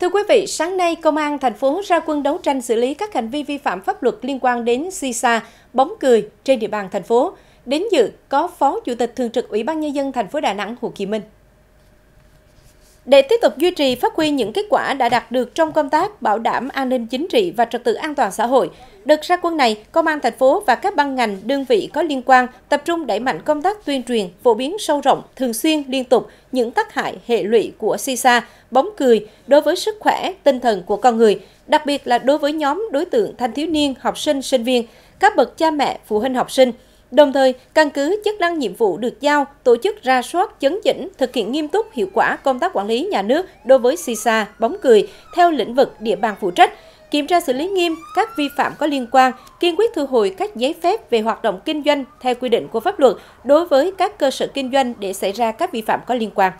Thưa quý vị, sáng nay Công an thành phố ra quân đấu tranh xử lý các hành vi vi phạm pháp luật liên quan đến si sa, bóng cười trên địa bàn thành phố. Đến dự có Phó Chủ tịch Thường trực Ủy ban Nhân dân thành phố Đà Nẵng Hồ Kỳ Minh. Để tiếp tục duy trì phát huy những kết quả đã đạt được trong công tác bảo đảm an ninh chính trị và trật tự an toàn xã hội, đợt ra quân này, Công an thành phố và các ban ngành, đơn vị có liên quan tập trung đẩy mạnh công tác tuyên truyền, phổ biến sâu rộng, thường xuyên, liên tục những tác hại, hệ lụy của si sa, bóng cười đối với sức khỏe, tinh thần của con người, đặc biệt là đối với nhóm đối tượng thanh thiếu niên, học sinh, sinh viên, các bậc cha mẹ, phụ huynh học sinh – Đồng thời, căn cứ chức năng nhiệm vụ được giao, tổ chức ra soát, chấn chỉnh, thực hiện nghiêm túc hiệu quả công tác quản lý nhà nước đối với sisa, bóng cười theo lĩnh vực địa bàn phụ trách, kiểm tra xử lý nghiêm các vi phạm có liên quan, kiên quyết thu hồi các giấy phép về hoạt động kinh doanh theo quy định của pháp luật đối với các cơ sở kinh doanh để xảy ra các vi phạm có liên quan.